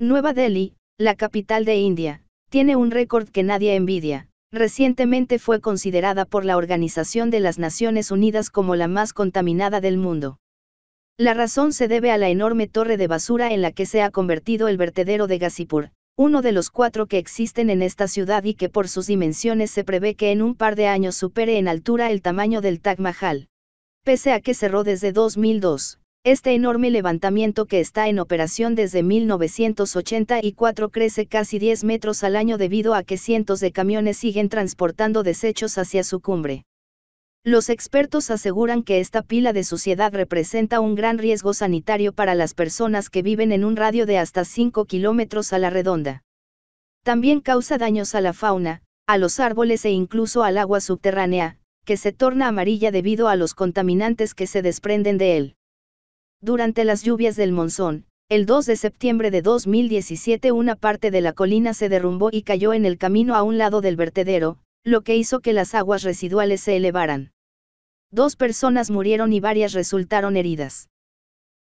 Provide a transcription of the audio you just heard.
Nueva Delhi, la capital de India, tiene un récord que nadie envidia. Recientemente fue considerada por la Organización de las Naciones Unidas como la más contaminada del mundo. La razón se debe a la enorme torre de basura en la que se ha convertido el vertedero de Gasipur, uno de los cuatro que existen en esta ciudad y que por sus dimensiones se prevé que en un par de años supere en altura el tamaño del Taj Mahal. Pese a que cerró desde 2002, este enorme levantamiento que está en operación desde 1984 crece casi 10 metros al año debido a que cientos de camiones siguen transportando desechos hacia su cumbre. Los expertos aseguran que esta pila de suciedad representa un gran riesgo sanitario para las personas que viven en un radio de hasta 5 kilómetros a la redonda. También causa daños a la fauna, a los árboles e incluso al agua subterránea, que se torna amarilla debido a los contaminantes que se desprenden de él. Durante las lluvias del monzón, el 2 de septiembre de 2017 una parte de la colina se derrumbó y cayó en el camino a un lado del vertedero, lo que hizo que las aguas residuales se elevaran. Dos personas murieron y varias resultaron heridas.